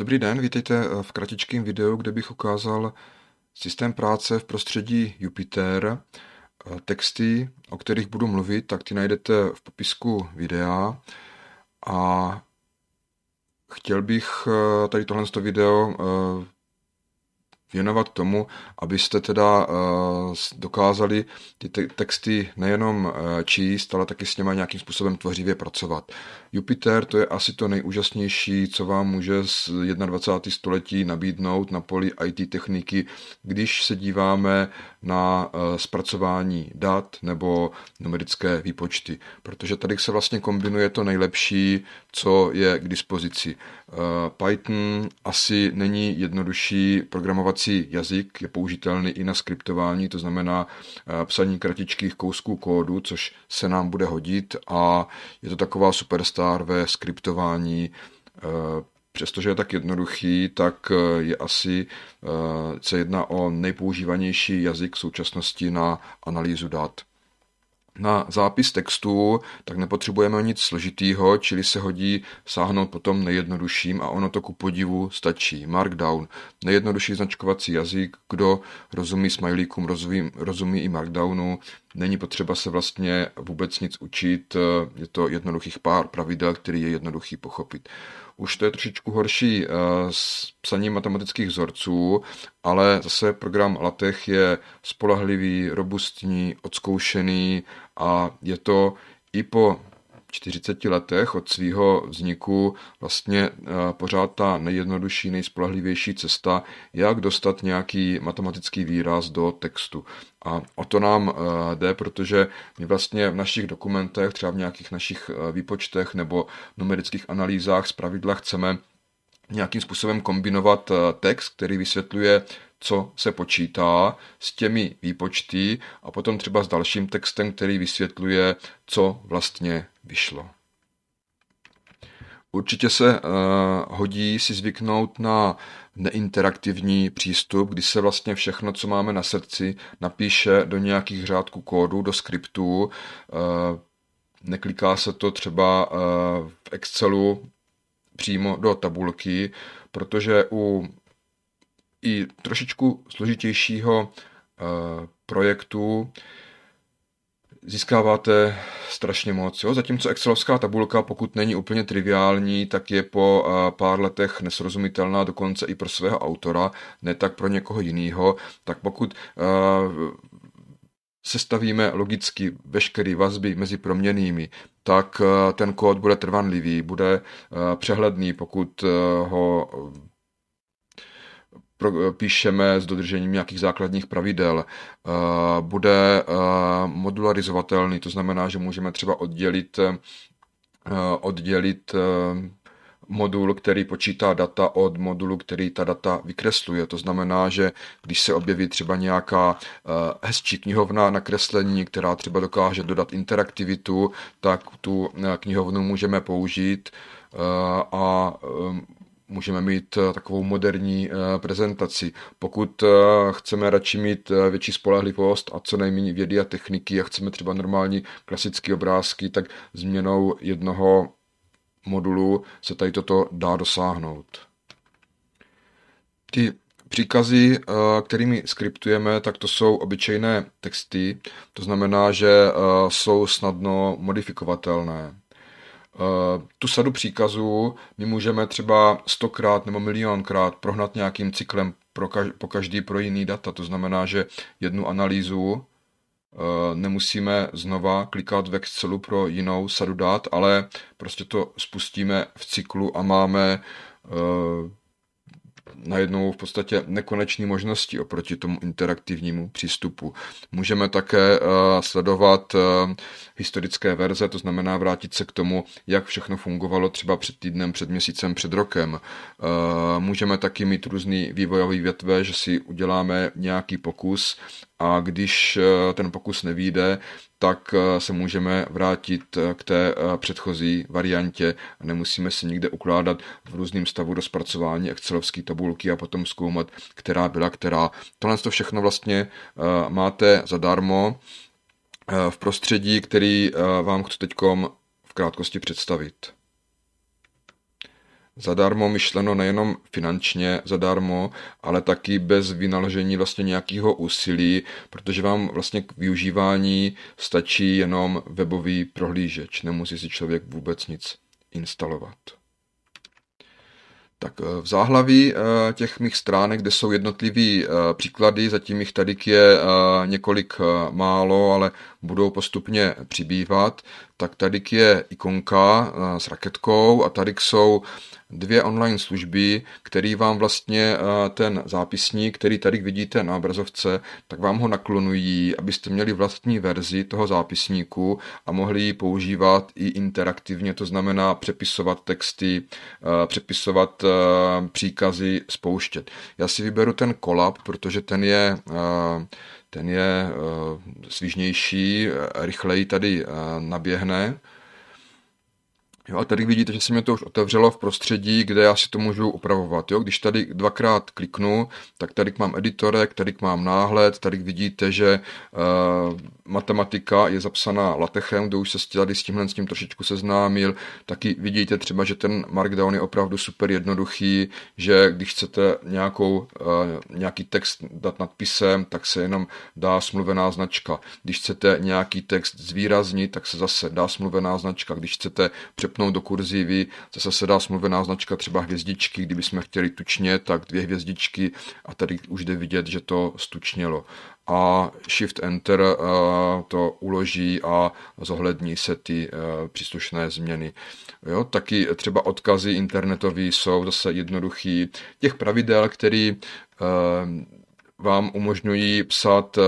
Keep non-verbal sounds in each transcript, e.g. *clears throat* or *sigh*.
Dobrý den, vítejte eh, v kratičkém videu, kde bych ukázal systém práce v prostředí Jupiter. Eh, texty, o kterých budu mluvit, tak ty najdete v popisku videa. A chtěl bych eh, tady tohle video věnovat tomu, abyste teda eh, dokázali ty te- texty nejenom eh, číst, ale taky s něma nějakým způsobem tvořivě pracovat. Jupiter to je asi to nejúžasnější, co vám může z 21. století nabídnout na poli IT techniky, když se díváme na eh, zpracování dat nebo numerické výpočty, protože tady se vlastně kombinuje to nejlepší, co je k dispozici. Eh, Python asi není jednodušší programovací jazyk, je použitelný i na skriptování, to znamená eh, psaní kratičkých kousků kódu, což se nám bude hodit a je to taková superstar ve skriptování eh, přestože je tak jednoduchý, tak je asi, se jedná o nejpoužívanější jazyk v současnosti na analýzu dat na zápis textu, tak nepotřebujeme nic složitýho, čili se hodí sáhnout potom nejjednodušším a ono to ku podivu stačí. Markdown, nejjednodušší značkovací jazyk, kdo rozumí smajlíkům, rozumí, rozumí i markdownu, Není potřeba se vlastně vůbec nic učit, eh, je to jednoduchých pár pravidel, který je jednoduchý pochopit. Už to je trošičku horší eh, s psaním matematických vzorců, ale zase program LaTeX je spolehlivý, robustní, odzkoušený a je to i po 40 letech od svého vzniku vlastně eh, pořád ta nejjednodušší, nejspolehlivější cesta, jak dostat nějaký matematický výraz do textu. A o to nám eh, jde, protože my vlastně v našich dokumentech, třeba v nějakých našich eh, výpočtech nebo numerických analýzách z pravidla chceme nějakým způsobem kombinovat text, který vysvětluje co se počítá s těmi výpočty a potom třeba s dalším textem, který vysvětluje, co vlastně vyšlo. Určitě se uh, hodí si zvyknout na neinteraktivní přístup, kdy se vlastně všechno, co máme na srdci, napíše do nějakých řádků kódu, do skriptů. Uh, nekliká se to třeba uh, v Excelu přímo do tabulky, protože u i trošičku složitějšího uh, projektu uh, získáváte strašně moc. Jo? Zatímco Excelovská tabulka, pokud není úplně triviální, tak je po eh, pár letech nesrozumitelná dokonce i pro svého autora, ne tak pro někoho jiného. Tak pokud eh, sestavíme logicky veškeré vazby mezi proměnými, tak eh, ten kód bude trvanlivý, bude přehledný, pokud ho píšeme s dodržením nějakých základních pravidel. Eh, bude eh, modularizovatelný, to znamená, že můžeme třeba oddělit eh, oddělit modul, který počítá data od modulu, který ta data vykresluje. To znamená, že když se objeví třeba nějaká hezčí knihovna na kreslení, která třeba dokáže dodat interaktivitu, tak tu knihovnu můžeme použít a můžeme mít eh, takovou moderní eh, prezentaci. Pokud eh, chceme radši mít větší spolehlivost a co nejméně vědy a techniky a chceme třeba normální klasické obrázky, tak změnou jednoho modulu se tady toto dá dosáhnout. Ty Příkazy, kterými skriptujeme, tak to jsou obyčejné texty, to znamená, že jsou snadno modifikovatelné. Eh, tu sadu příkazů my můžeme třeba stokrát nebo milionkrát prohnat nějakým cyklem pro kaž- po každý pro jiný data. To znamená, že jednu analýzu eh, nemusíme znova klikat ve Excelu pro jinou sadu dat, ale prostě to spustíme v cyklu a máme eh, najednou v podstatě nekonečný možnosti oproti tomu interaktivnímu přístupu. Můžeme také eh, sledovat eh, historické verze, to znamená vrátit se k tomu, jak všechno fungovalo třeba před týdnem, před měsícem, před rokem. Eh, můžeme taky mít různý vývojový větve, že si uděláme nějaký pokus a když eh, ten pokus nevíde, tak eh, se můžeme vrátit eh, k té předchozí variantě a nemusíme se nikde ukládat v různém stavu rozpracování excelovské tabulky a potom zkoumat, která byla která. Tohle to všechno vlastně máte zadarmo v prostředí, který vám chci teď v krátkosti představit. Zadarmo myšleno nejenom finančně zadarmo, ale taky bez vynaložení vlastně nějakého úsilí, protože vám vlastně k využívání stačí jenom webový prohlížeč. Nemusí si člověk vůbec nic instalovat. Tak eh, v záhlaví eh, těch mých stránek, kde jsou jednotlivý eh, příklady, zatím jich tady je několik málo, ale budou postupně přibývat, tak tady je ikonka s raketkou a tady jsou dvě online služby, který vám vlastně eh, ten zápisník, který tady vidíte na obrazovce, tak vám ho naklonují, abyste měli vlastní verzi toho zápisníku a mohli ji používat i interaktivně, to znamená přepisovat texty, eh, přepisovat eh, příkazy, spouštět. Já si vyberu ten kolab, protože ten je ten je svižnější, rychleji tady naběhne. Jo, a tady vidíte, že se mě to už otevřelo v prostředí, kde já si to můžu upravovat. Jo? Když tady dvakrát kliknu, tak tady mám editorek, tady mám náhled, tady vidíte, že uh, matematika je zapsaná latechem, kdo už se tady s tímhle s tím trošičku seznámil. Taky vidíte třeba, že ten markdown je opravdu super jednoduchý, že když chcete nějakou, uh, nějaký text dát nadpisem, tak se jenom dá smluvená značka. Když chcete nějaký text zvýraznit, tak se zase dá smluvená značka. Když chcete přepnout promítnout do kurzívy. Zase se dá smluvená značka třeba hvězdičky, kdyby jsme chtěli tučně, tak dvě hvězdičky a tady už jde vidět, že to stučnělo. A Shift Enter eh, to uloží a zohlední se ty eh, příslušné změny. Jo, taky třeba odkazy internetové jsou zase jednoduchý. Těch pravidel, který eh, vám umožňují psat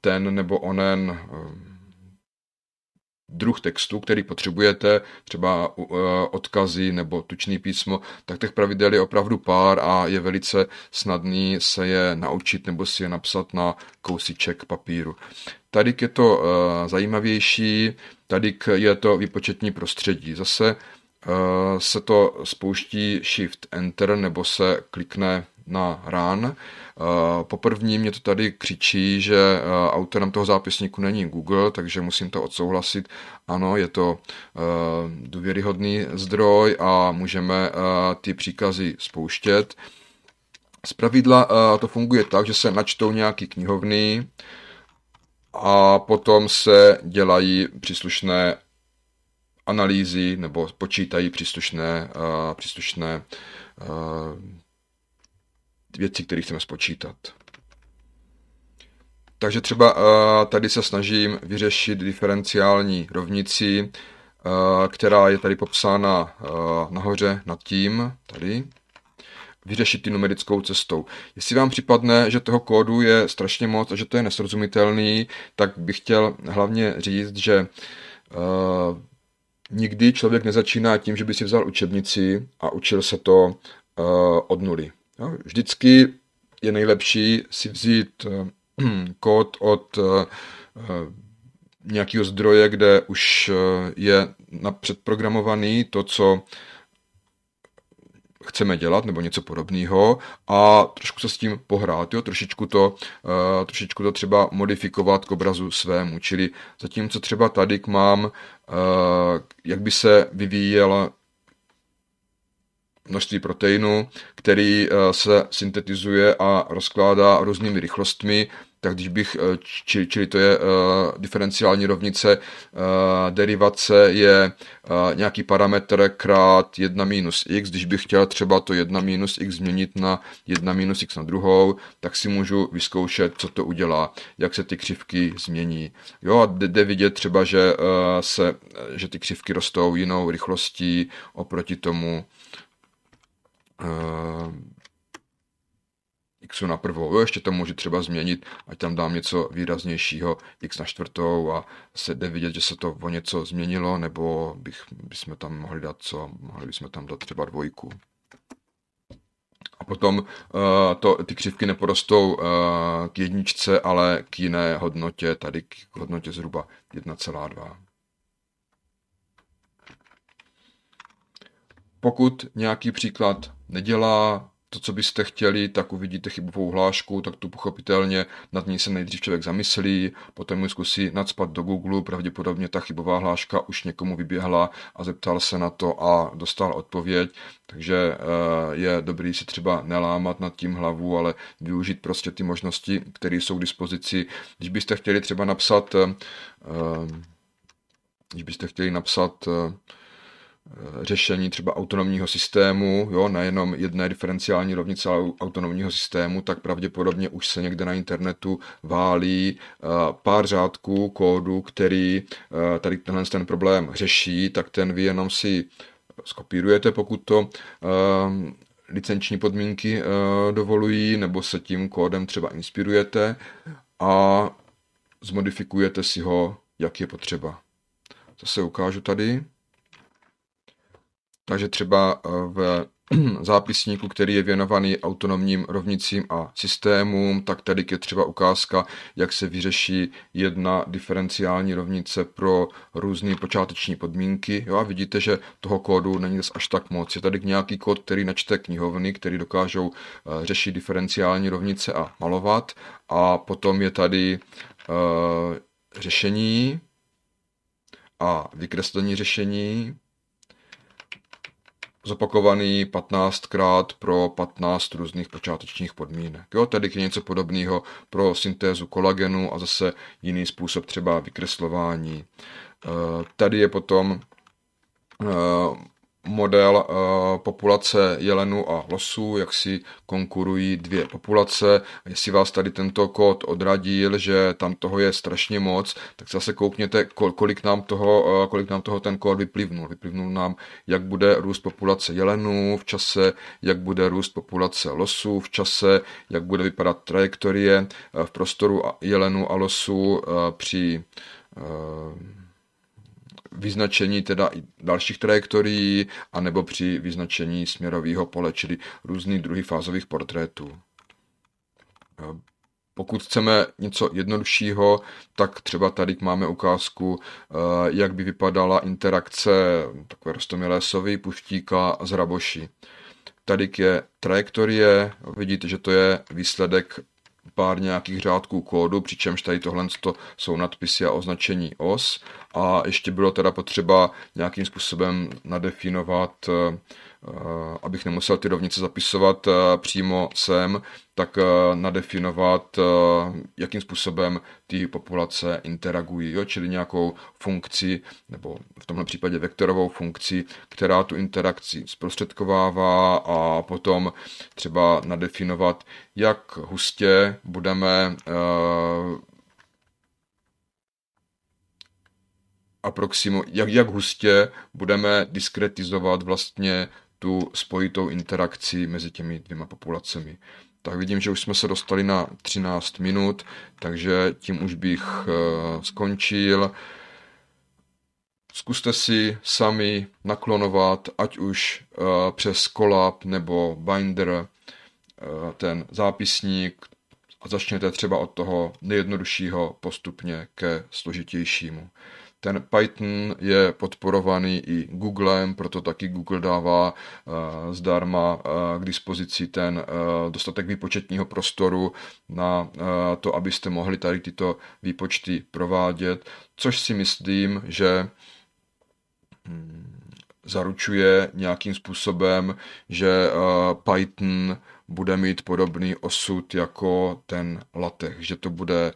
ten nebo onen druh textu, který potřebujete, třeba e, odkazy nebo tučný písmo, tak těch pravidel je opravdu pár a je velice snadný se je naučit nebo si je napsat na kousiček papíru. Tady je to e, zajímavější, tady je to výpočetní prostředí. Zase e, se to spouští Shift Enter nebo se klikne na run. Eh, po první mě to tady křičí, že eh, autorem toho zápisníku není Google, takže musím to odsouhlasit. Ano, je to eh, důvěryhodný zdroj a můžeme ty příkazy spouštět. Z pravidla to funguje tak, že se načtou nějaký knihovny a potom se dělají příslušné analýzy nebo počítají příslušné, příslušné věcí, které chceme spočítat. Takže třeba eh, tady se snažím vyřešit diferenciální rovnici, eh, která je tady popsána eh, nahoře nad tím, tady, vyřešit ty numerickou cestou. Jestli vám připadne, že toho kódu je strašně moc a že to je nesrozumitelný, tak bych chtěl hlavně říct, že uh, nikdy člověk nezačíná tím, že by si vzal učebnici a učil se to uh, od nuly. Jo? Vždycky je nejlepší si vzít eh, *clears throat* kód od eh, eh, nějakého zdroje, kde už je předprogramovaný to, co chceme dělat, nebo něco podobného a trošku se s tím pohrát, jo? Trošičku, to, trošičku to třeba modifikovat k obrazu svému, čili zatímco třeba tady mám, jak by se vyvíjel množství proteinu, který eh, se syntetizuje a rozkládá různými rychlostmi, tak když bych, eh, čili, čili to je uh, diferenciální rovnice, uh, derivace je uh, nějaký parametr krát 1 minus x, když bych chtěl třeba to 1 minus x změnit na 1 minus x na druhou, tak si můžu vyzkoušet, co to udělá, jak se ty křivky změní. Jo a jde vidět třeba, že, uh, se, že ty křivky rostou jinou rychlostí oproti tomu, Eh, x na prvou. Jo, ještě to můžu třeba změnit, ať tam dám něco výraznějšího, x na čtvrtou a se jde vidět, že se to o něco změnilo, nebo bych, bychom tam mohli dát co, mohli bychom tam dát třeba dvojku. A potom uh, to, ty křivky neporostou uh, k jedničce, ale k jiné hodnotě, tady k hodnotě zhruba 1,2. Pokud nějaký příklad nedělá to, co byste chtěli, tak uvidíte chybovou hlášku, tak tu pochopitelně nad ní se nejdřív člověk zamyslí, potom ji zkusí nadspat do Google, pravděpodobně ta chybová hláška už někomu vyběhla a zeptal se na to a dostal odpověď, takže eh, je dobrý si třeba nelámat nad tím hlavu, ale využít prostě ty možnosti, které jsou k dispozici. Když byste chtěli třeba napsat, eh, eh, když byste chtěli napsat Eh, řešení třeba autonomního systému, jo, nejenom jedné diferenciální rovnice, ale autonomního systému, tak pravděpodobně už se někde na internetu válí eh, pár řádků kódu, který eh, tady tenhle ten problém řeší, tak ten vy jenom si skopírujete, pokud to licenční podmínky dovolují, nebo se tím kódem třeba inspirujete a zmodifikujete si ho, jak je potřeba. Zase ukážu tady. Takže třeba eh, v *clears throat* zápisníku, který je věnovaný autonomním rovnicím a systémům, tak tady je třeba ukázka, jak se vyřeší jedna diferenciální rovnice pro různé počáteční podmínky. Jo, a vidíte, že toho kódu není až tak moc. Je tady nějaký kód, který načte knihovny, který dokážou eh, řešit diferenciální rovnice a malovat. A potom je tady uh, řešení a vykreslení řešení, zopakovaný 15krát pro 15 různých počátečních podmínek. Jo, tedy je něco podobného pro syntézu kolagenu a zase jiný způsob třeba vykreslování. Eh, tady je potom eh, model eh, populace jelenů a losů, jak si konkurují dvě populace. Jestli vás tady tento kód odradil, že tam toho je strašně moc, tak zase koukněte, kolik nám toho, eh, kolik nám toho ten kód vyplivnul. Vyplivnul nám, jak bude růst populace jelenů v čase, jak bude růst populace losů v čase, jak bude vypadat trajektorie eh, v prostoru jelenů a losů při vyznačení teda i dalších trajektorií, anebo při vyznačení směrového pole, čili různých druhých fázových portrétů. Pokud chceme něco jednoduššího, tak třeba tady máme ukázku, eh, jak by vypadala interakce takové rostomilé sovy, puštíka z raboši. Tady je trajektorie, vidíte, že to je výsledek pár nějakých řádků kódu, přičemž tady tohle jsou nadpisy a označení os a ještě bylo teda potřeba nějakým způsobem nadefinovat eh, Eh, abych nemusel ty rovnice zapisovat eh, přímo sem, tak eh, nadefinovat, jakým způsobem ty populace interagují, jo? čili nějakou funkci, nebo v tomhle případě vektorovou funkci, která tu interakci zprostředkovává a potom třeba nadefinovat, jak hustě budeme a jak, jak hustě budeme diskretizovat vlastně tu spojitou interakci mezi těmi dvěma populacemi. Tak vidím, že už jsme se dostali na 13 minut, takže tím už bych eh, skončil. Zkuste si sami naklonovat, ať už eh, přes Colab nebo Binder, eh, ten zápisník a začněte třeba od toho nejjednoduššího postupně ke složitějšímu. Ten Python je podporovaný i Googlem, proto taky Google dává eh, zdarma eh, k dispozici ten eh, dostatek výpočetního prostoru na to, abyste mohli tady tyto výpočty provádět, což si myslím, že hm, zaručuje nějakým způsobem, že Python bude mít podobný osud jako ten LaTeX, že to bude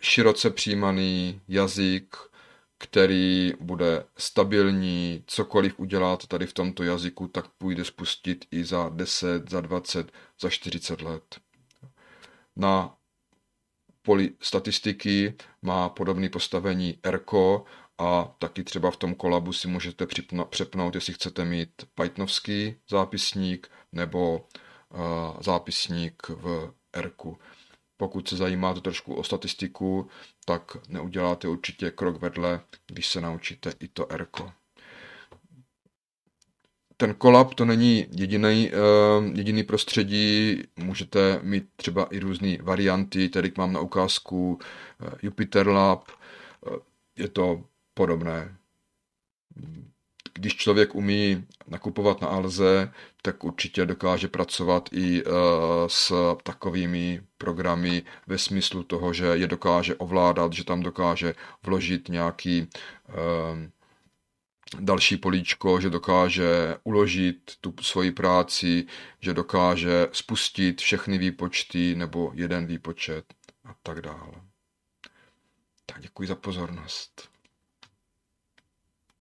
široce přijímaný jazyk, který bude stabilní, cokoliv uděláte tady v tomto jazyku, tak půjde spustit i za 10, za 20, za 40 let. Na poli statistiky má podobné postavení ERCO a taky třeba v tom kolabu si můžete přepnout, jestli chcete mít Pythonovský zápisník nebo eh, zápisník v ERCu. Pokud se zajímáte trošku o statistiku, tak neuděláte určitě krok vedle, když se naučíte i to R. Ten kolab to není jediný, eh, jediný prostředí, můžete mít třeba i různé varianty, tady mám na ukázku eh, Jupiter Lab, eh, je to podobné když člověk umí nakupovat na Alze, tak určitě dokáže pracovat i eh, s takovými programy ve smyslu toho, že je dokáže ovládat, že tam dokáže vložit nějaký eh, další políčko, že dokáže uložit tu svoji práci, že dokáže spustit všechny výpočty nebo jeden výpočet a tak dále. Tak děkuji za pozornost.